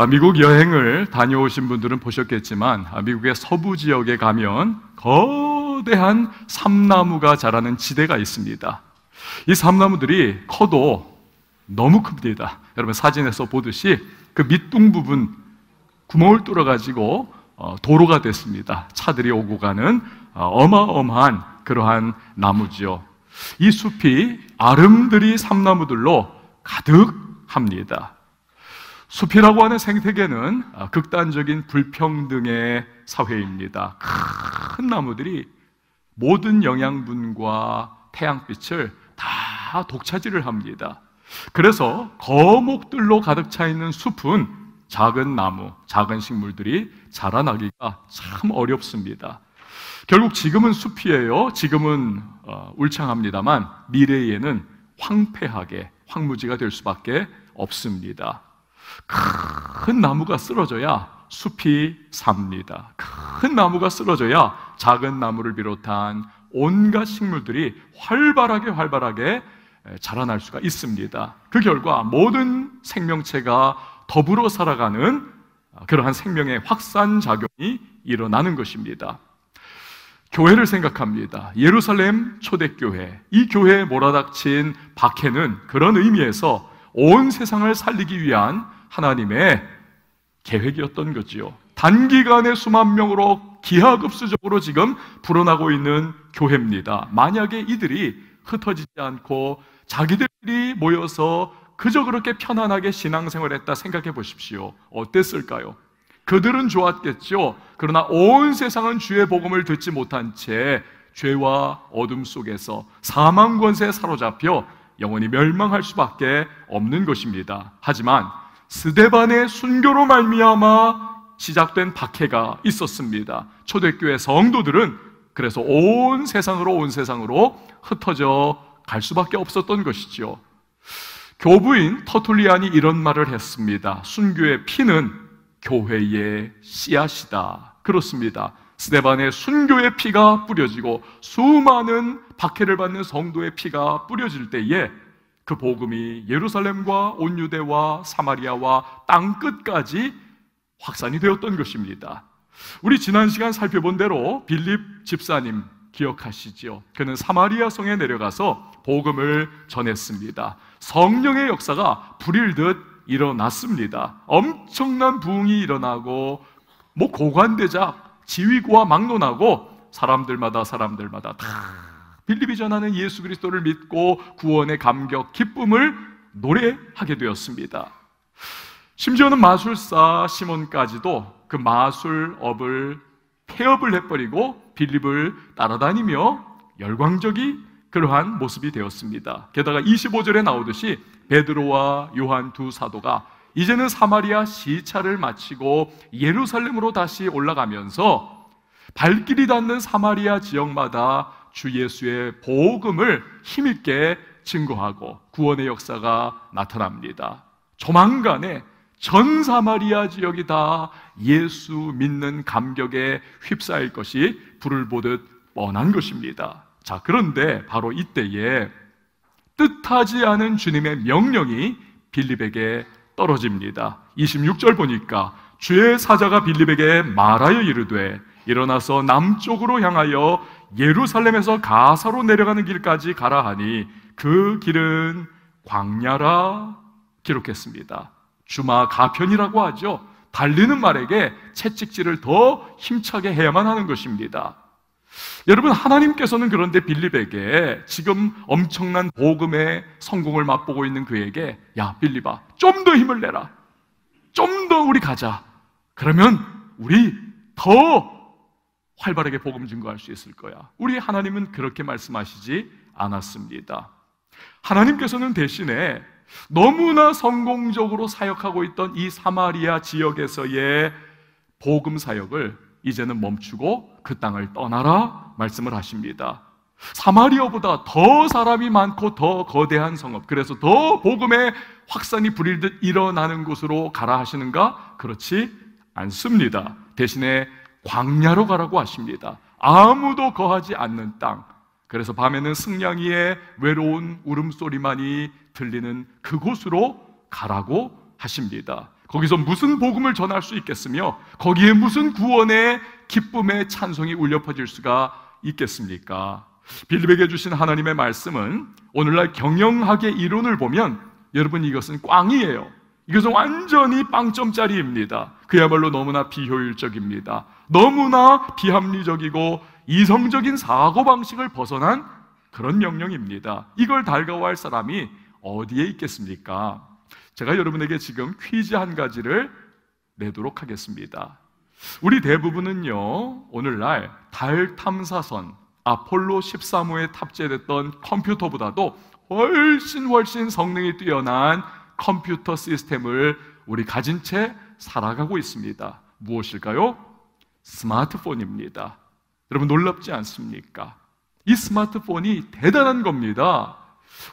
아, 미국 여행을 다녀오신 분들은 보셨겠지만 아, 미국의 서부 지역에 가면 거대한 삼나무가 자라는 지대가 있습니다. 이 삼나무들이 커도 너무 큽니다. 여러분 사진에서 보듯이 그 밑둥 부분 구멍을 뚫어 가지고 어, 도로가 됐습니다. 차들이 오고 가는 아, 어마어마한 그러한 나무지요. 이 숲이 아름드리 삼나무들로 가득합니다. 숲이라고 하는 생태계는 아, 극단적인 불평등의 사회입니다. 큰 나무들이 모든 영양분과 태양빛을 다 독차지를 합니다. 그래서 거목들로 가득 차 있는 숲은 작은 나무, 작은 식물들이 자라나기가 참 어렵습니다. 결국 지금은 숲이에요. 지금은 어, 울창합니다만 미래에는 황폐하게 황무지가 될 수밖에 없습니다. 큰 나무가 쓰러져야 숲이 삽니다. 큰 나무가 쓰러져야 작은 나무를 비롯한 온갖 식물들이 활발하게 활발하게 자라날 수가 있습니다. 그 결과 모든 생명체가 더불어 살아가는 어, 그러한 생명의 확산 작용이 일어나는 것입니다. 교회를 생각합니다. 예루살렘 초대교회. 이 교회에 몰아닥친 박해는 그런 의미에서 온 세상을 살리기 위한 하나님의 계획이었던 거지요. 단기간에 수만 명으로 기하급수적으로 지금 불어나고 있는 교회입니다. 만약에 이들이 흩어지지 않고 자기들이 모여서 그저 그렇게 편안하게 신앙생활 을 했다 생각해 보십시오. 어땠을까요? 그들은 좋았겠죠. 그러나 온 세상은 주의 복음을 듣지 못한 채 죄와 어둠 속에서 사망 권세에 사로잡혀 영원히 멸망할 수밖에 없는 것입니다. 하지만 스데반의 순교로 말미암아 시작된 박해가 있었습니다. 초대교회 성도들은 그래서 온 세상으로 온 세상으로 흩어져 갈 수밖에 없었던 것이지 교부인 터툴리안이 이런 말을 했습니다. 순교의 피는 교회의 씨앗이다. 그렇습니다. 스데반의 순교의 피가 뿌려지고 수많은 박해를 받는 성도의 피가 뿌려질 때에 그 복음이 예루살렘과 온 유대와 사마리아와 땅 끝까지 확산이 되었던 것입니다. 우리 지난 시간 살펴본 대로 빌립 집사님 기억하시지요? 그는 사마리아 성에 내려가서 복음을 전했습니다. 성령의 역사가 불일 듯 일어났습니다. 엄청난 부흥이 일어나고 뭐 고관대작 지휘고와 막론하고 사람들마다 사람들마다 다 빌립이 전하는 예수 그리스도를 믿고 구원의 감격, 기쁨을 노래하게 되었습니다. 심지어는 마술사 시몬까지도 그 마술업을 폐업을 해버리고 빌립을 따라다니며 열광적이 그러한 모습이 되었습니다. 게다가 25절에 나오듯이 베드로와 요한 두 사도가 이제는 사마리아 시차를 마치고 예루살렘으로 다시 올라가면서 발길이 닿는 사마리아 지역마다 주 예수의 복음을 힘있게 증거하고 구원의 역사가 나타납니다. 조만간에 전 사마리아 지역이 다 예수 믿는 감격에 휩싸일 것이 불을 보듯 뻔한 것입니다. 자, 그런데 바로 이때에 뜻하지 않은 주님의 명령이 빌립에게 떨어집니다. 26절 보니까 주의 사자가 빌립에게 말하여 이르되 일어나서 남쪽으로 향하여 예루살렘에서 가사로 내려가는 길까지 가라 하니 그 길은 광야라 기록했습니다. 주마 가편이라고 하죠. 달리는 말에게 채찍질을 더 힘차게 해야만 하는 것입니다. 여러분, 하나님께서는 그런데 빌립에게 지금 엄청난 복음의 성공을 맛보고 있는 그에게, 야, 빌립아, 좀 더 힘을 내라. 좀 더 우리 가자. 그러면 우리 더 활발하게 복음 증거할 수 있을 거야. 우리 하나님은 그렇게 말씀하시지 않았습니다. 하나님께서는 대신에 너무나 성공적으로 사역하고 있던 이 사마리아 지역에서의 복음 사역을 이제는 멈추고 그 땅을 떠나라 말씀을 하십니다. 사마리아보다 더 사람이 많고 더 거대한 성읍, 그래서 더 복음의 확산이 불일듯 일어나는 곳으로 가라 하시는가? 그렇지 않습니다. 대신에 광야로 가라고 하십니다. 아무도 거하지 않는 땅. 그래서 밤에는 승냥이의 외로운 울음소리만이 들리는 그곳으로 가라고 하십니다. 거기서 무슨 복음을 전할 수 있겠으며 거기에 무슨 구원의 기쁨의 찬송이 울려 퍼질 수가 있겠습니까? 빌립에게 주신 하나님의 말씀은 오늘날 경영학의 이론을 보면 여러분 이것은 꽝이에요. 이것은 완전히 빵점짜리입니다. 그야말로 너무나 비효율적입니다. 너무나 비합리적이고 이성적인 사고방식을 벗어난 그런 명령입니다. 이걸 달가워할 사람이 어디에 있겠습니까? 제가 여러분에게 지금 퀴즈 한 가지를 내도록 하겠습니다. 우리 대부분은요, 오늘날 달 탐사선 아폴로 13호에 탑재됐던 컴퓨터보다도 훨씬 훨씬 성능이 뛰어난 컴퓨터 시스템을 우리 가진 채 살아가고 있습니다. 무엇일까요? 스마트폰입니다. 여러분 놀랍지 않습니까? 이 스마트폰이 대단한 겁니다.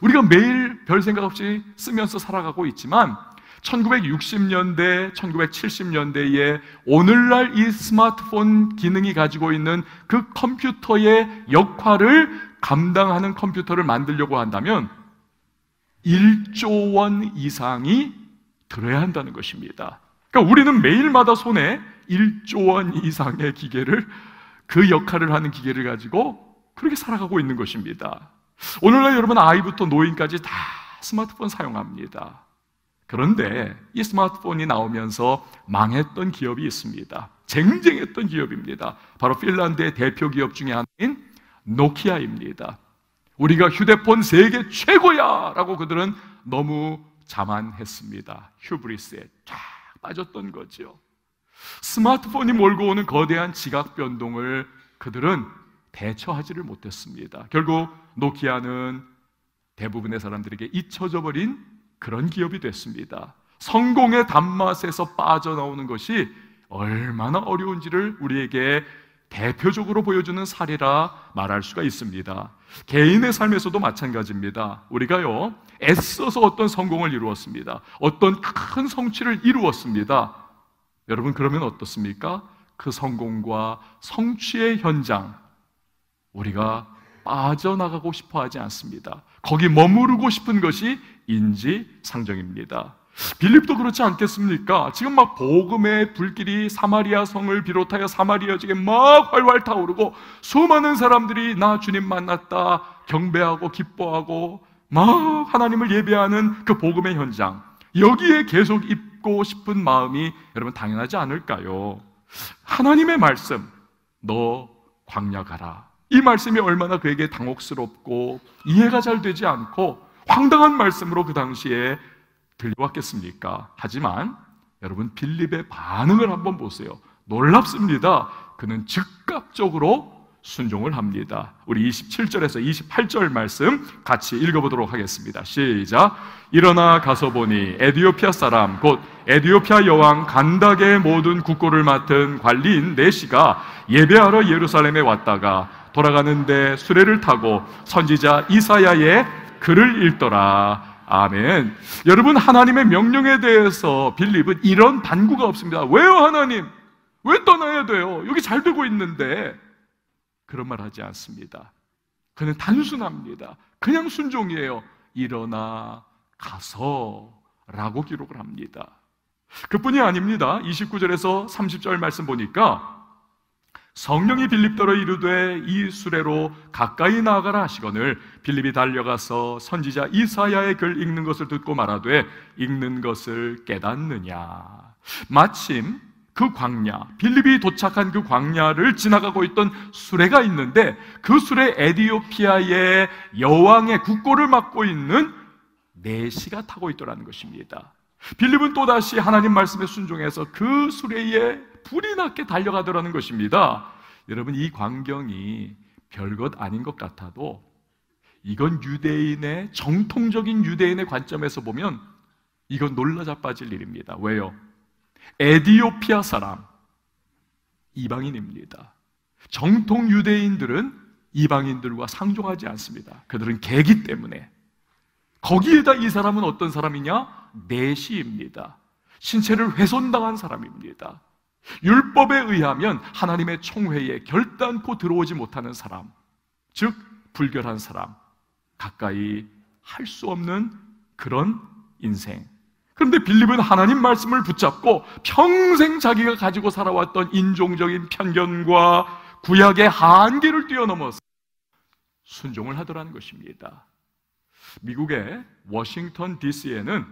우리가 매일 별 생각 없이 쓰면서 살아가고 있지만 1960년대, 1970년대에 오늘날 이 스마트폰 기능이 가지고 있는 그 컴퓨터의 역할을 감당하는 컴퓨터를 만들려고 한다면 1조 원 이상이 들어야 한다는 것입니다. 그러니까 우리는 매일마다 손에 1조 원 이상의 기계를 그 역할을 하는 기계를 가지고 그렇게 살아가고 있는 것입니다. 오늘날 여러분 아이부터 노인까지 다 스마트폰 사용합니다. 그런데 이 스마트폰이 나오면서 망했던 기업이 있습니다. 쟁쟁했던 기업입니다. 바로 핀란드의 대표 기업 중에 하나인 노키아입니다. 우리가 휴대폰 세계 최고야! 라고 그들은 너무 자만했습니다. 휴브리스에 쫙 빠졌던 거지요. 스마트폰이 몰고 오는 거대한 지각 변동을 그들은 대처하지를 못했습니다. 결국 노키아는 대부분의 사람들에게 잊혀져 버린 그런 기업이 됐습니다. 성공의 단맛에서 빠져나오는 것이 얼마나 어려운지를 우리에게 대표적으로 보여주는 사례라 말할 수가 있습니다. 개인의 삶에서도 마찬가지입니다. 우리가요, 애써서 어떤 성공을 이루었습니다. 어떤 큰 성취를 이루었습니다. 여러분, 그러면 어떻습니까? 그 성공과 성취의 현장, 우리가 빠져나가고 싶어 하지 않습니다. 거기 머무르고 싶은 것이 인지상정입니다. 빌립도 그렇지 않겠습니까? 지금 막 복음의 불길이 사마리아 성을 비롯하여 사마리아 지게 막 활활 타오르고 수많은 사람들이 나 주님 만났다 경배하고 기뻐하고 막 하나님을 예배하는 그 복음의 현장 여기에 계속 입고 싶은 마음이 여러분 당연하지 않을까요? 하나님의 말씀 너 광야 가라 이 말씀이 얼마나 그에게 당혹스럽고 이해가 잘 되지 않고 황당한 말씀으로 그 당시에 빌려왔겠습니까? 하지만 여러분 빌립의 반응을 한번 보세요. 놀랍습니다. 그는 즉각적으로 순종을 합니다. 우리 27절에서 28절 말씀 같이 읽어보도록 하겠습니다. 시작. 일어나 가서 보니 에디오피아 사람, 곧 에디오피아 여왕 간닥의 모든 국고를 맡은 관리인 네시가 예배하러 예루살렘에 왔다가 돌아가는데 수레를 타고 선지자 이사야의 글을 읽더라. 아멘. 여러분, 하나님의 명령에 대해서 빌립은 이런 반구가 없습니다. 왜요, 하나님? 왜 떠나야 돼요? 여기 잘 되고 있는데. 그런 말 하지 않습니다. 그는 단순합니다. 그냥 순종이에요. 일어나, 가서, 라고 기록을 합니다. 그뿐이 아닙니다. 29절에서 30절 말씀 보니까 성령이 빌립 더러 이르되 이 수레로 가까이 나아가라 하시거늘 빌립이 달려가서 선지자 이사야의 글 읽는 것을 듣고 말하되 읽는 것을 깨닫느냐 마침 그 광야 빌립이 도착한 그 광야를 지나가고 있던 수레가 있는데 그 수레 에디오피아의 여왕의 국고를 맡고 있는 내시가 타고 있더라는 것입니다 빌립은 또다시 하나님 말씀에 순종해서 그 수레에 불이 났게 달려가더라는 것입니다. 여러분, 이 광경이 별것 아닌 것 같아도 이건 유대인의 정통적인 유대인의 관점에서 보면 이건 놀라자 빠질 일입니다. 왜요? 에디오피아 사람 이방인입니다. 정통 유대인들은 이방인들과 상종하지 않습니다. 그들은 개기 때문에 거기에다 이 사람은 어떤 사람이냐? 내시입니다. 신체를 훼손당한 사람입니다. 율법에 의하면 하나님의 총회에 결단코 들어오지 못하는 사람, 즉 불결한 사람, 가까이 할 수 없는 그런 인생. 그런데 빌립은 하나님 말씀을 붙잡고 평생 자기가 가지고 살아왔던 인종적인 편견과 구약의 한계를 뛰어넘어서 순종을 하더라는 것입니다. 미국의 워싱턴 DC에는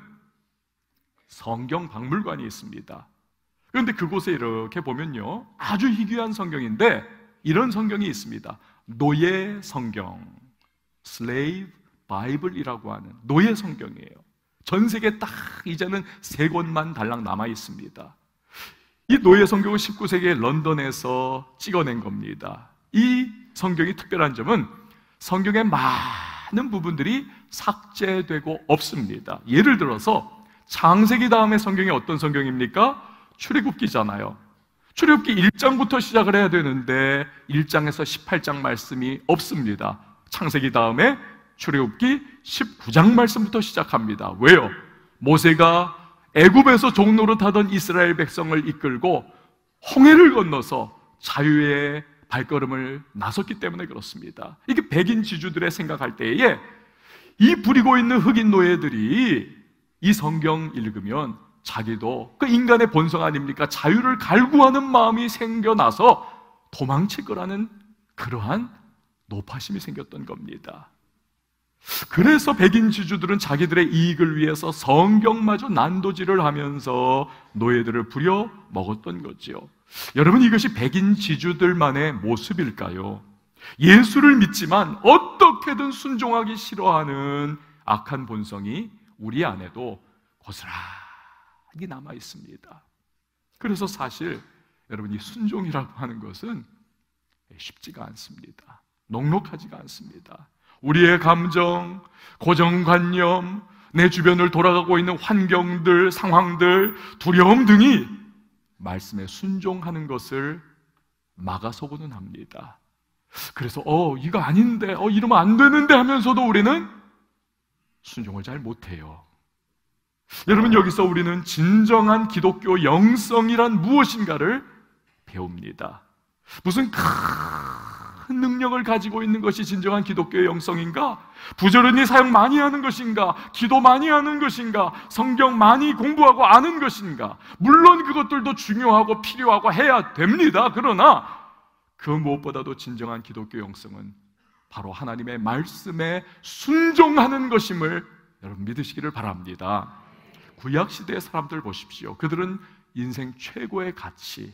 성경 박물관이 있습니다. 그런데 그곳에 이렇게 보면요. 아주 희귀한 성경인데 이런 성경이 있습니다. 노예 성경. slave 바이블이라고 하는 노예 성경이에요. 전 세계 딱 이제는 세 권만 달랑 남아 있습니다. 이 노예 성경을 19세기 런던에서 찍어낸 겁니다. 이 성경이 특별한 점은 성경의 많은 부분들이 삭제되고 없습니다. 예를 들어서 장세기 다음에 성경이 어떤 성경입니까? 출애굽기잖아요. 출애굽기 1장부터 시작을 해야 되는데 1장에서 18장 말씀이 없습니다. 창세기 다음에 출애굽기 19장 말씀부터 시작합니다. 왜요? 모세가 애굽에서 종로를 타던 이스라엘 백성을 이끌고 홍해를 건너서 자유의 발걸음을 나섰기 때문에 그렇습니다. 이게 백인 지주들의 생각할 때에 이 부리고 있는 흑인 노예들이 이 성경 읽으면 자기도 그 인간의 본성 아닙니까? 자유를 갈구하는 마음이 생겨나서 도망칠 거라는 그러한 노파심이 생겼던 겁니다. 그래서 백인 지주들은 자기들의 이익을 위해서 성경마저 난도질을 하면서 노예들을 부려 먹었던 거지요. 여러분 이것이 백인 지주들만의 모습일까요? 예수를 믿지만 어떤 어떻게든 순종하기 싫어하는 악한 본성이 우리 안에도 고스란히 남아 있습니다. 그래서 사실 여러분 이 순종이라고 하는 것은 쉽지가 않습니다. 녹록하지가 않습니다. 우리의 감정, 고정관념, 내 주변을 돌아가고 있는 환경들, 상황들, 두려움 등이 말씀에 순종하는 것을 막아서고는 합니다. 그래서 어 이거 아닌데 어 이러면 안 되는데 하면서도 우리는 순종을 잘 못해요. 여러분 여기서 우리는 진정한 기독교 영성이란 무엇인가를 배웁니다. 무슨 큰 능력을 가지고 있는 것이 진정한 기독교의 영성인가? 부조런히 사용 많이 하는 것인가? 기도 많이 하는 것인가? 성경 많이 공부하고 아는 것인가? 물론 그것들도 중요하고 필요하고 해야 됩니다. 그러나 그 무엇보다도 진정한 기독교 영성은 바로 하나님의 말씀에 순종하는 것임을 여러분 믿으시기를 바랍니다. 구약 시대의 사람들 보십시오. 그들은 인생 최고의 가치,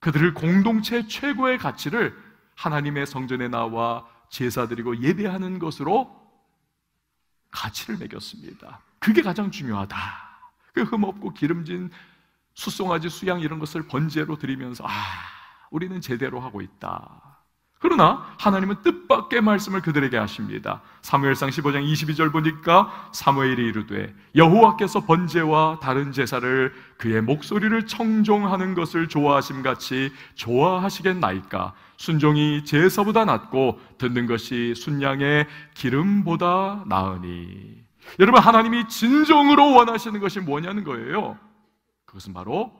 그들을 공동체 최고의 가치를 하나님의 성전에 나와 제사드리고 예배하는 것으로 가치를 매겼습니다. 그게 가장 중요하다. 그 흠없고 기름진 수송아지 수양 이런 것을 번제로 드리면서 아 우리는 제대로 하고 있다. 그러나 하나님은 뜻밖의 말씀을 그들에게 하십니다. 사무엘상 15장 22절 보니까 사무엘이 이르되 여호와께서 번제와 다른 제사를 그의 목소리를 청종하는 것을 좋아하심 같이 좋아하시겠나이까 순종이 제사보다 낫고 듣는 것이 순양의 기름보다 나으니 여러분 하나님이 진정으로 원하시는 것이 뭐냐는 거예요. 그것은 바로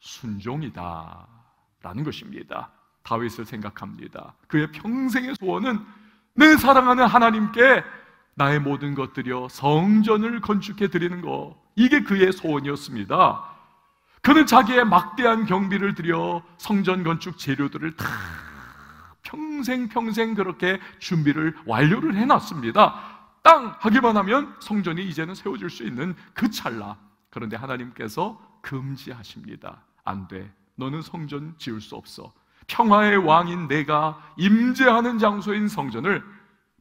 순종이다. 라는 것입니다. 다윗을 생각합니다. 그의 평생의 소원은 내 사랑하는 하나님께 나의 모든 것들여 성전을 건축해 드리는 것. 이게 그의 소원이었습니다. 그는 자기의 막대한 경비를 들여 성전 건축 재료들을 다 평생 평생 그렇게 준비를 완료를 해놨습니다. 땅 하기만 하면 성전이 이제는 세워질 수 있는 그 찰나. 그런데 하나님께서 금지하십니다. 안 돼. 너는 성전 지을 수 없어. 평화의 왕인 내가 임재하는 장소인 성전을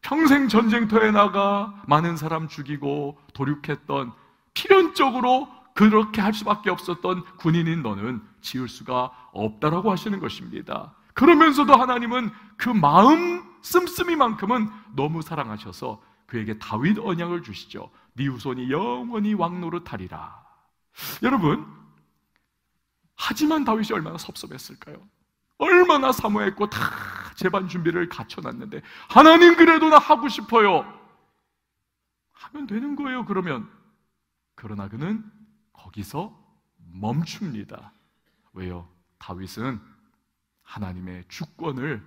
평생 전쟁터에 나가 많은 사람 죽이고 도륙했던 필연적으로 그렇게 할 수밖에 없었던 군인인 너는 지을 수가 없다라고 하시는 것입니다. 그러면서도 하나님은 그 마음 씀씀이만큼은 너무 사랑하셔서 그에게 다윗 언약을 주시죠. 네 후손이 영원히 왕노릇하리라. 여러분, 하지만 다윗이 얼마나 섭섭했을까요? 얼마나 사모했고 다 재반 준비를 갖춰놨는데 하나님 그래도 나 하고 싶어요. 하면 되는 거예요. 그러면 그러나 그는 거기서 멈춥니다. 왜요? 다윗은 하나님의 주권을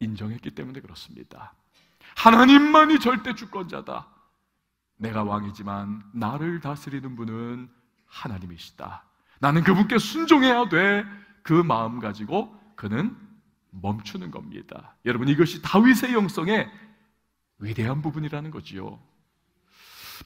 인정했기 때문에 그렇습니다. 하나님만이 절대 주권자다. 내가 왕이지만 나를 다스리는 분은 하나님이시다. 나는 그분께 순종해야 돼. 그 마음 가지고 그는 멈추는 겁니다. 여러분 이것이 다윗의 영성의 위대한 부분이라는 거지요.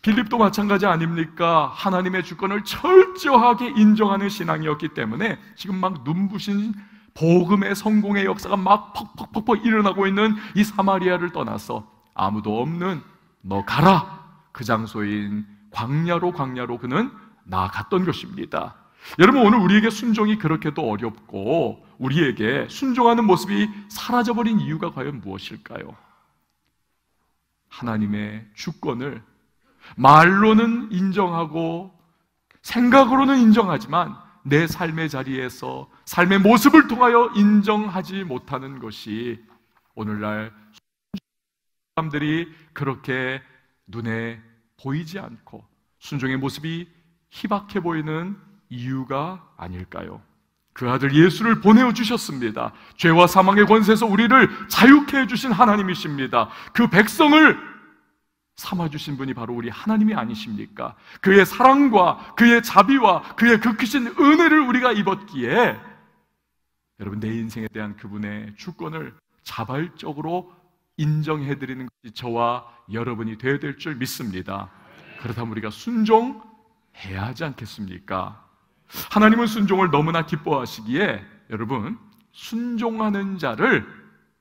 빌립도 마찬가지 아닙니까? 하나님의 주권을 철저하게 인정하는 신앙이었기 때문에 지금 막 눈부신 복음의 성공의 역사가 막 퍽퍽퍽퍽 일어나고 있는 이 사마리아를 떠나서 아무도 없는 너 가라 그 장소인 광야로 광야로 그는 나갔던 것입니다. 여러분 오늘 우리에게 순종이 그렇게도 어렵고 우리에게 순종하는 모습이 사라져버린 이유가 과연 무엇일까요? 하나님의 주권을 말로는 인정하고 생각으로는 인정하지만 내 삶의 자리에서 삶의 모습을 통하여 인정하지 못하는 것이 오늘날 사람들이 그렇게 눈에 보이지 않고 순종의 모습이 희박해 보이는 이유가 아닐까요? 그 아들 예수를 보내어 주셨습니다. 죄와 사망의 권세에서 우리를 자유케 해 주신 하나님이십니다. 그 백성을 삼아 주신 분이 바로 우리 하나님이 아니십니까? 그의 사랑과 그의 자비와 그의 그 크신 은혜를 우리가 입었기에 여러분 내 인생에 대한 그분의 주권을 자발적으로 인정해 드리는 것이 저와 여러분이 되어야 될 줄 믿습니다. 그렇다면 우리가 순종해야 하지 않겠습니까? 하나님은 순종을 너무나 기뻐하시기에 여러분 순종하는 자를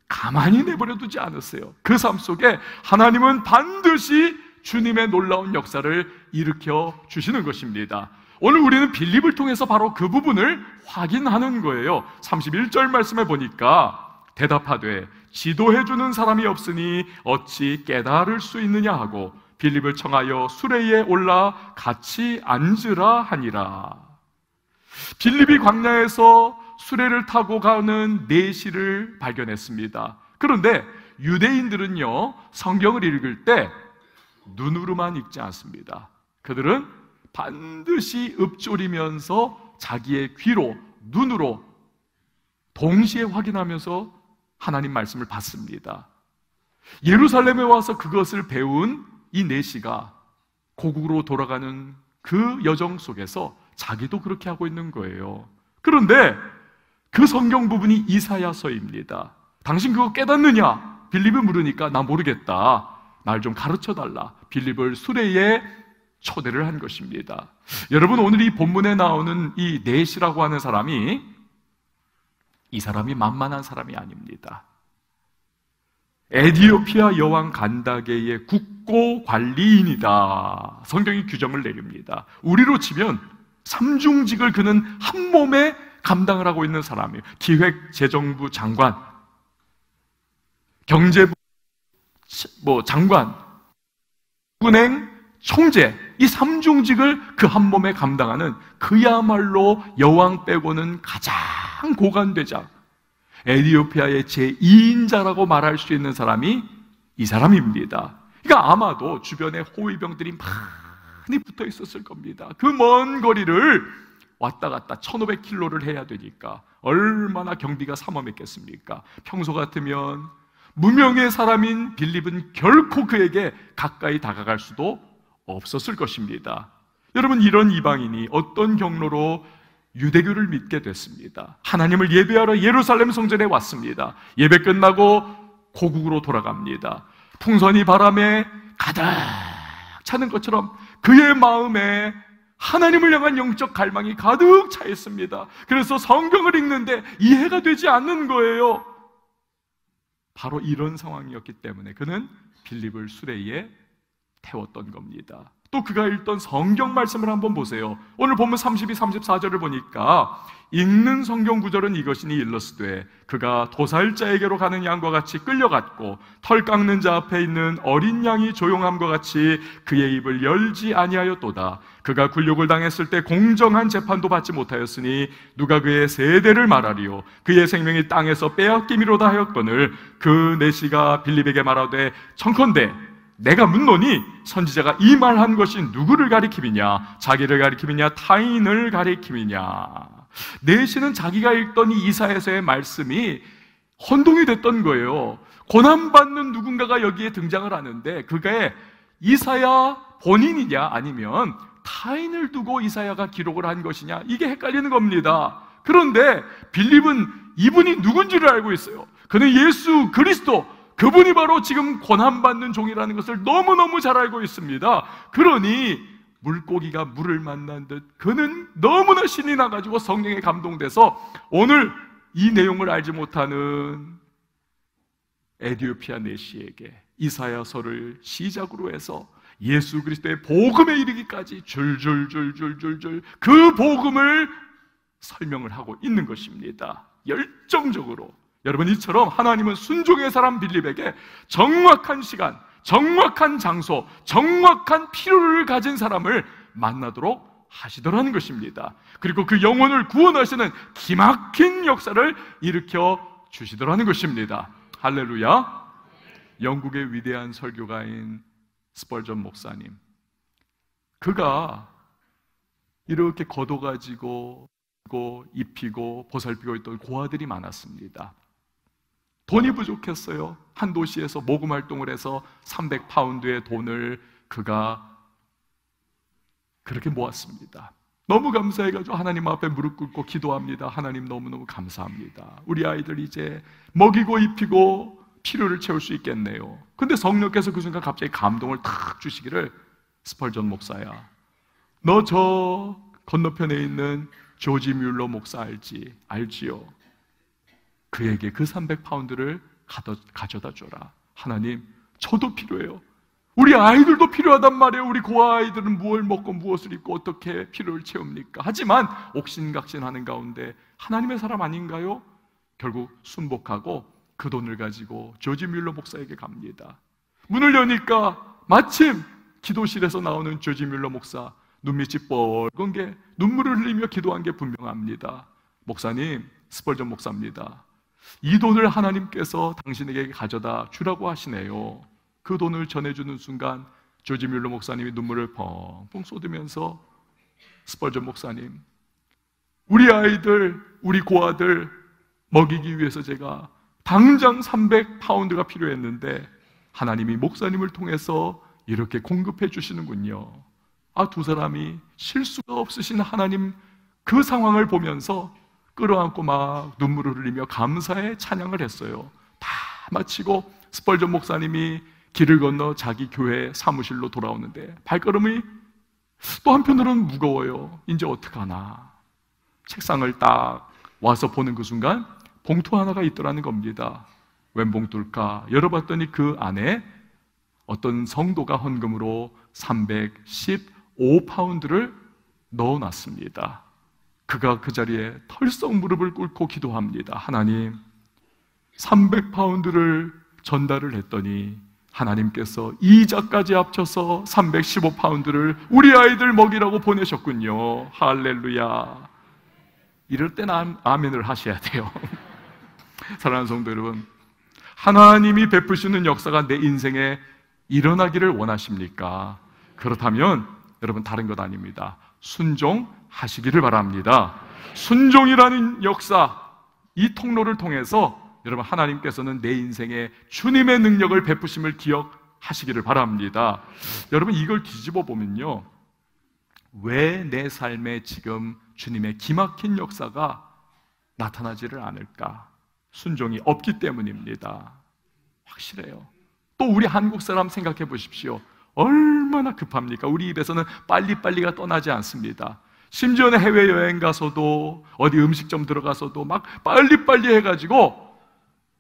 가만히 내버려 두지 않으세요. 그 삶 속에 하나님은 반드시 주님의 놀라운 역사를 일으켜 주시는 것입니다. 오늘 우리는 빌립을 통해서 바로 그 부분을 확인하는 거예요. 31절 말씀에 보니까 대답하되 지도해 주는 사람이 없으니 어찌 깨달을 수 있느냐 하고 빌립을 청하여 수레에 올라 같이 앉으라 하니라. 빌립이 광야에서 수레를 타고 가는 내시를 발견했습니다. 그런데 유대인들은요, 성경을 읽을 때 눈으로만 읽지 않습니다. 그들은 반드시 읊조리면서 자기의 귀로, 눈으로 동시에 확인하면서 하나님 말씀을 받습니다. 예루살렘에 와서 그것을 배운 이 내시가 고국으로 돌아가는 그 여정 속에서 자기도 그렇게 하고 있는 거예요. 그런데 그 성경 부분이 이사야서입니다. 당신 그거 깨닫느냐? 빌립을 물으니까 나 모르겠다. 날 좀 가르쳐 달라. 빌립을 수레에 초대를 한 것입니다. 여러분 오늘 이 본문에 나오는 이 넷이라고 하는 사람이 이 사람이 만만한 사람이 아닙니다. 에디오피아 여왕 간다게의 국고 관리인이다. 성경이 규정을 내립니다. 우리로 치면 삼중직을 그는 한 몸에 감당을 하고 있는 사람이에요. 기획재정부 장관, 경제부 뭐 장관, 은행 총재 이 삼중직을 그 한 몸에 감당하는 그야말로 여왕 빼고는 가장 고관되자 에디오피아의 제2인자라고 말할 수 있는 사람이 이 사람입니다. 그러니까 아마도 주변에 호위병들이 막 많이 붙어 있었을 겁니다. 그 먼 거리를 왔다 갔다 1500km를 해야 되니까 얼마나 경비가 삼엄했겠습니까? 평소 같으면 무명의 사람인 빌립은 결코 그에게 가까이 다가갈 수도 없었을 것입니다. 여러분 이런 이방인이 어떤 경로로 유대교를 믿게 됐습니다. 하나님을 예배하러 예루살렘 성전에 왔습니다. 예배 끝나고 고국으로 돌아갑니다. 풍선이 바람에 가득 차는 것처럼 그의 마음에 하나님을 향한 영적 갈망이 가득 차 있습니다. 그래서 성경을 읽는데 이해가 되지 않는 거예요. 바로 이런 상황이었기 때문에 그는 빌립을 수레에 태웠던 겁니다. 또 그가 읽던 성경 말씀을 한번 보세요. 오늘 보면 32, 34절을 보니까 읽는 성경 구절은 이것이니 일렀으되 그가 도살자에게로 가는 양과 같이 끌려갔고 털 깎는 자 앞에 있는 어린 양이 조용함과 같이 그의 입을 열지 아니하였도다. 그가 굴욕을 당했을 때 공정한 재판도 받지 못하였으니 누가 그의 세대를 말하리요 그의 생명이 땅에서 빼앗기미로다 하였거늘 그 내시가 빌립에게 말하되 청컨대 내가 묻노니 선지자가 이 말한 것이 누구를 가리킴이냐 자기를 가리킴이냐 타인을 가리킴이냐 내시는 자기가 읽던 이 이사에서의 말씀이 혼동이 됐던 거예요 고난받는 누군가가 여기에 등장을 하는데 그게 이사야 본인이냐 아니면 타인을 두고 이사야가 기록을 한 것이냐 이게 헷갈리는 겁니다 그런데 빌립은 이분이 누군지를 알고 있어요 그는 예수 그리스도 그분이 바로 지금 권한받는 종이라는 것을 너무너무 잘 알고 있습니다. 그러니 물고기가 물을 만난 듯 그는 너무나 신이 나가지고 성령에 감동돼서 오늘 이 내용을 알지 못하는 에디오피아 내시에게 이사야서를 시작으로 해서 예수 그리스도의 복음에 이르기까지 줄줄줄줄줄줄 그 복음을 설명을 하고 있는 것입니다. 열정적으로 여러분 이처럼 하나님은 순종의 사람 빌립에게 정확한 시간, 정확한 장소, 정확한 필요를 가진 사람을 만나도록 하시더라는 것입니다. 그리고 그 영혼을 구원하시는 기막힌 역사를 일으켜 주시더라는 것입니다. 할렐루야. 영국의 위대한 설교가인 스펄전 목사님. 그가 이렇게 걷어가지고 입히고 보살피고 있던 고아들이 많았습니다. 돈이 부족했어요. 한 도시에서 모금 활동을 해서 300파운드의 돈을 그가 그렇게 모았습니다. 너무 감사해가지고 하나님 앞에 무릎 꿇고 기도합니다. 하나님 너무너무 감사합니다. 우리 아이들 이제 먹이고 입히고 필요를 채울 수 있겠네요. 근데 성령께서 그 순간 갑자기 감동을 탁 주시기를 스펄전 목사야. 너 저 건너편에 있는 조지 뮬러 목사 알지? 알지요. 그에게 그 300파운드를 가져다 줘라. 하나님, 저도 필요해요. 우리 아이들도 필요하단 말이에요. 우리 고아아이들은 무엇을 먹고 무엇을 입고 어떻게 필요를 채웁니까? 하지만 옥신각신 하는 가운데 하나님의 사람 아닌가요? 결국 순복하고 그 돈을 가지고 조지 뮬러 목사에게 갑니다. 문을 여니까 마침 기도실에서 나오는 조지 뮬러 목사 눈밑이 뻘건 게 눈물을 흘리며 기도한 게 분명합니다. 목사님, 스펄전 목사입니다. 이 돈을 하나님께서 당신에게 가져다 주라고 하시네요. 그 돈을 전해주는 순간 조지 뮬러 목사님이 눈물을 펑펑 쏟으면서 스펄전 목사님, 우리 아이들, 우리 고아들 먹이기 위해서 제가 당장 300파운드가 필요했는데 하나님이 목사님을 통해서 이렇게 공급해 주시는군요. 아, 두 사람이 실수가 없으신 하나님 그 상황을 보면서 끌어안고 막 눈물을 흘리며 감사의 찬양을 했어요. 다 마치고 스펄전 목사님이 길을 건너 자기 교회 사무실로 돌아오는데 발걸음이 또 한편으로는 무거워요. 이제 어떡하나. 책상을 딱 와서 보는 그 순간 봉투 하나가 있더라는 겁니다. 웬 봉투일까? 열어봤더니 그 안에 어떤 성도가 헌금으로 315파운드를 넣어놨습니다. 그가 그 자리에 털썩 무릎을 꿇고 기도합니다. 하나님, 300파운드를 전달을 했더니 하나님께서 이자까지 합쳐서 315파운드를 우리 아이들 먹이라고 보내셨군요. 할렐루야. 이럴 때는 아, 아멘을 하셔야 돼요. 사랑하는 성도 여러분, 하나님이 베푸시는 역사가 내 인생에 일어나기를 원하십니까? 그렇다면 여러분 다른 것 아닙니다. 순종, 하시기를 바랍니다. 순종이라는 역사, 이 통로를 통해서 여러분 하나님께서는 내 인생에 주님의 능력을 베푸심을 기억하시기를 바랍니다. 여러분 이걸 뒤집어 보면요. 왜 내 삶에 지금 주님의 기막힌 역사가 나타나지를 않을까? 순종이 없기 때문입니다. 확실해요. 또 우리 한국 사람 생각해 보십시오. 얼마나 급합니까? 우리 입에서는 빨리빨리가 떠나지 않습니다. 심지어는 해외여행 가서도 어디 음식점 들어가서도 막 빨리빨리 해가지고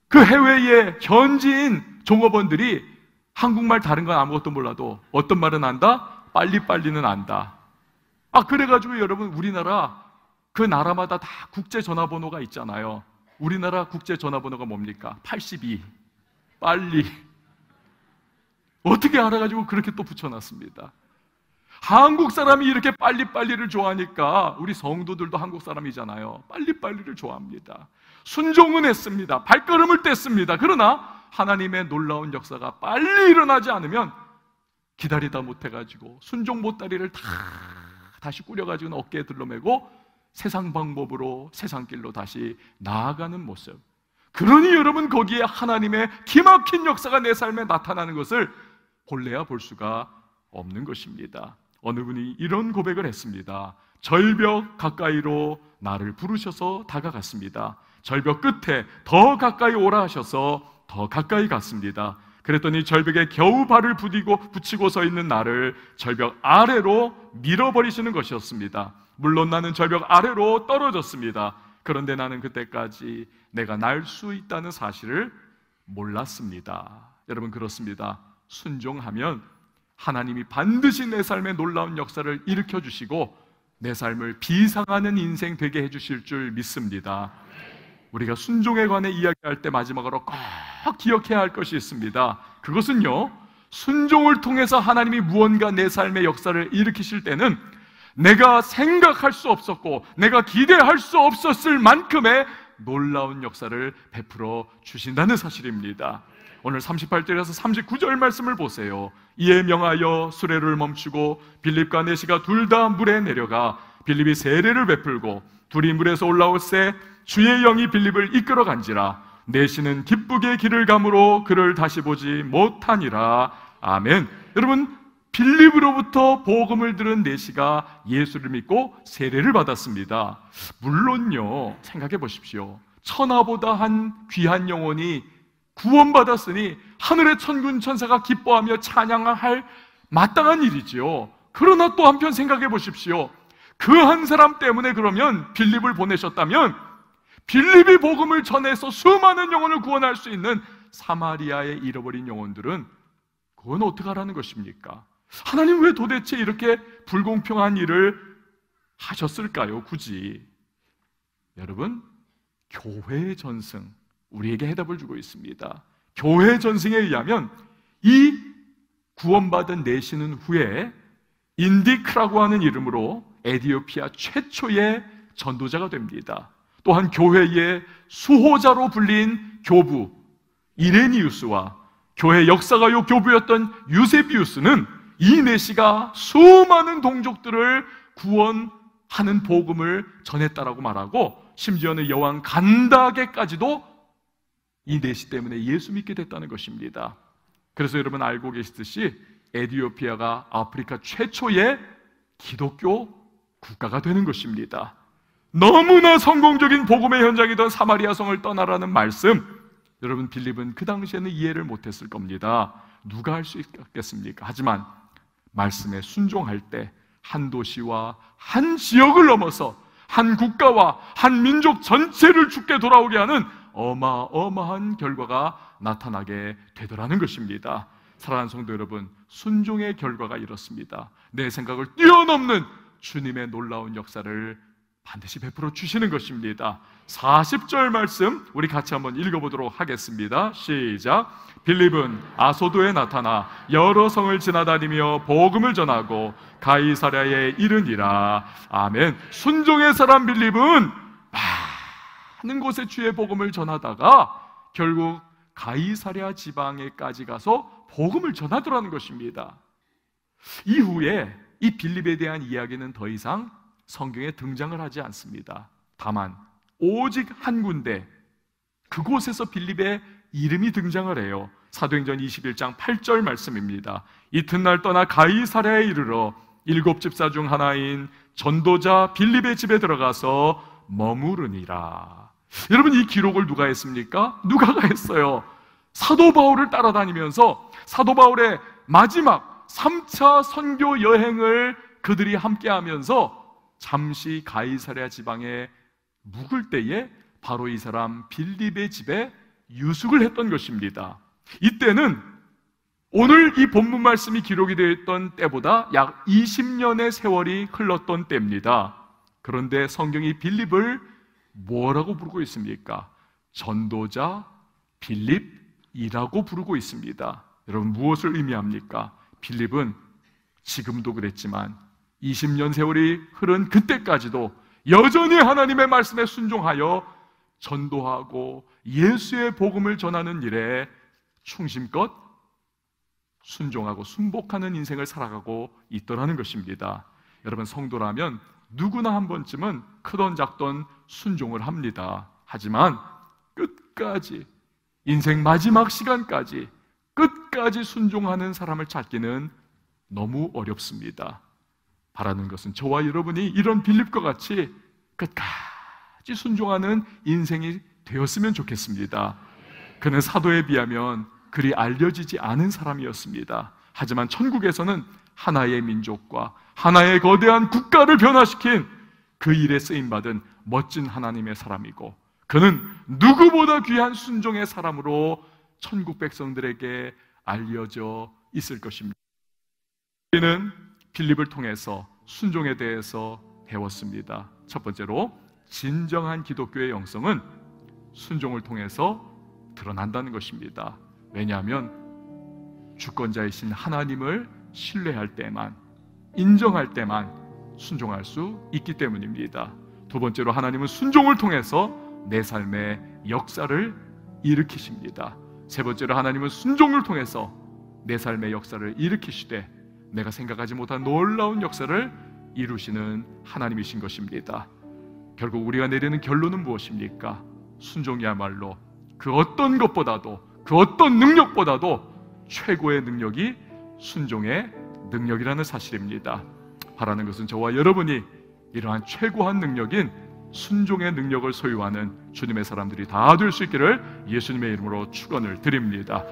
그 해외의 현지인 종업원들이 한국말 다른 건 아무것도 몰라도 어떤 말은 안다? 빨리빨리는 안다. 아, 그래가지고 여러분 우리나라 그 나라마다 다 국제 전화번호가 있잖아요. 우리나라 국제 전화번호가 뭡니까? 82. 빨리. 어떻게 알아가지고 그렇게 또 붙여놨습니다. 한국 사람이 이렇게 빨리빨리를 좋아하니까 우리 성도들도 한국 사람이잖아요. 빨리빨리를 좋아합니다. 순종은 했습니다. 발걸음을 뗐습니다. 그러나 하나님의 놀라운 역사가 빨리 일어나지 않으면 기다리다 못해가지고 순종 보따리를 다 다시 꾸려가지고 어깨에 들러매고 세상 방법으로 세상 길로 다시 나아가는 모습. 그러니 여러분 거기에 하나님의 기막힌 역사가 내 삶에 나타나는 것을 볼래야 볼 수가 없는 것입니다. 어느 분이 이런 고백을 했습니다. 절벽 가까이로 나를 부르셔서 다가갔습니다. 절벽 끝에 더 가까이 오라 하셔서 더 가까이 갔습니다. 그랬더니 절벽에 겨우 발을 부디고 붙이고 서 있는 나를 절벽 아래로 밀어버리시는 것이었습니다. 물론 나는 절벽 아래로 떨어졌습니다. 그런데 나는 그때까지 내가 날 수 있다는 사실을 몰랐습니다. 여러분 그렇습니다. 순종하면 하나님이 반드시 내 삶에 놀라운 역사를 일으켜 주시고 내 삶을 비상하는 인생 되게 해 주실 줄 믿습니다. 우리가 순종에 관해 이야기할 때 마지막으로 꼭 기억해야 할 것이 있습니다. 그것은요. 순종을 통해서 하나님이 무언가 내 삶의 역사를 일으키실 때는 내가 생각할 수 없었고 내가 기대할 수 없었을 만큼의 놀라운 역사를 베풀어 주신다는 사실입니다. 오늘 38절에서 39절 말씀을 보세요. 이에 명하여 수레를 멈추고 빌립과 내시가 둘 다 물에 내려가 빌립이 세례를 베풀고 둘이 물에서 올라올새 주의 영이 빌립을 이끌어 간지라 내시는 기쁘게 길을 감으로 그를 다시 보지 못하니라. 아멘. 여러분 빌립으로부터 복음을 들은 내시가 예수를 믿고 세례를 받았습니다. 물론요, 생각해 보십시오. 천하보다 한 귀한 영혼이 구원받았으니 하늘의 천군 천사가 기뻐하며 찬양할 마땅한 일이지요. 그러나 또 한편 생각해 보십시오. 그 한 사람 때문에 그러면 빌립을 보내셨다면 빌립이 복음을 전해서 수많은 영혼을 구원할 수 있는 사마리아의 잃어버린 영혼들은 그건 어떡하라는 것입니까? 하나님 왜 도대체 이렇게 불공평한 일을 하셨을까요? 굳이 여러분 교회의 전승 우리에게 해답을 주고 있습니다. 교회 전승에 의하면 이 구원받은 내시는 후에 인디크라고 하는 이름으로 에디오피아 최초의 전도자가 됩니다. 또한 교회의 수호자로 불린 교부 이레니우스와 교회 역사가요 교부였던 유세비우스는 이 내시가 수많은 동족들을 구원하는 복음을 전했다라고 말하고 심지어는 여왕 간다게까지도 이 내시 때문에 예수 믿게 됐다는 것입니다. 그래서 여러분 알고 계시듯이 에디오피아가 아프리카 최초의 기독교 국가가 되는 것입니다. 너무나 성공적인 복음의 현장이던 사마리아 성을 떠나라는 말씀, 여러분 빌립은 그 당시에는 이해를 못했을 겁니다. 누가 할 수 있겠습니까? 하지만 말씀에 순종할 때 한 도시와 한 지역을 넘어서 한 국가와 한 민족 전체를 죽게 돌아오게 하는 어마어마한 결과가 나타나게 되더라는 것입니다. 사랑하는 성도 여러분, 순종의 결과가 이렇습니다. 내 생각을 뛰어넘는 주님의 놀라운 역사를 반드시 베풀어 주시는 것입니다. 40절 말씀 우리 같이 한번 읽어보도록 하겠습니다. 시작. 빌립은 아소도에 나타나 여러 성을 지나다니며 복음을 전하고 가이사랴에 이르니라. 아멘. 순종의 사람 빌립은 많은 곳에 주의 복음을 전하다가 결국 가이사랴 지방에까지 가서 복음을 전하더라는 것입니다. 이후에 이 빌립에 대한 이야기는 더 이상 성경에 등장을 하지 않습니다. 다만 오직 한 군데 그곳에서 빌립의 이름이 등장을 해요. 사도행전 21장 8절 말씀입니다. 이튿날 떠나 가이사랴에 이르러 일곱 집사 중 하나인 전도자 빌립의 집에 들어가서 머무르니라. 여러분 이 기록을 누가 했습니까? 누가가 했어요. 사도 바울을 따라다니면서 사도 바울의 마지막 3차 선교 여행을 그들이 함께 하면서 잠시 가이사랴 지방에 묵을 때에 바로 이 사람 빌립의 집에 유숙을 했던 것입니다. 이때는 오늘 이 본문 말씀이 기록이 되어 있던 때보다 약 20년의 세월이 흘렀던 때입니다. 그런데 성경이 빌립을 뭐라고 부르고 있습니까? 전도자 빌립이라고 부르고 있습니다. 여러분 무엇을 의미합니까? 빌립은 지금도 그랬지만 20년 세월이 흐른 그때까지도 여전히 하나님의 말씀에 순종하여 전도하고 예수의 복음을 전하는 일에 충심껏 순종하고 순복하는 인생을 살아가고 있더라는 것입니다. 여러분 성도라면 누구나 한 번쯤은 크던 작던 순종을 합니다. 하지만 끝까지 인생 마지막 시간까지 끝까지 순종하는 사람을 찾기는 너무 어렵습니다. 바라는 것은 저와 여러분이 이런 빌립과 같이 끝까지 순종하는 인생이 되었으면 좋겠습니다. 그는 사도에 비하면 그리 알려지지 않은 사람이었습니다. 하지만 천국에서는 하나의 민족과 하나의 거대한 국가를 변화시킨 그 일에 쓰임받은 멋진 하나님의 사람이고 그는 누구보다 귀한 순종의 사람으로 천국 백성들에게 알려져 있을 것입니다. 우리는 빌립을 통해서 순종에 대해서 배웠습니다. 첫 번째로 진정한 기독교의 영성은 순종을 통해서 드러난다는 것입니다. 왜냐하면 주권자이신 하나님을 신뢰할 때만 인정할 때만 순종할 수 있기 때문입니다. 두 번째로 하나님은 순종을 통해서 내 삶의 역사를 일으키십니다. 세 번째로 하나님은 순종을 통해서 내 삶의 역사를 일으키시되 내가 생각하지 못한 놀라운 역사를 이루시는 하나님이신 것입니다. 결국 우리가 내리는 결론은 무엇입니까? 순종이야말로 그 어떤 것보다도 그 어떤 능력보다도 최고의 능력이 순종의 능력이라는 사실입니다. 바라는 것은 저와 여러분이 이러한 최고한 능력인 순종의 능력을 소유하는 주님의 사람들이 다 될 수 있기를 예수님의 이름으로 축원을 드립니다.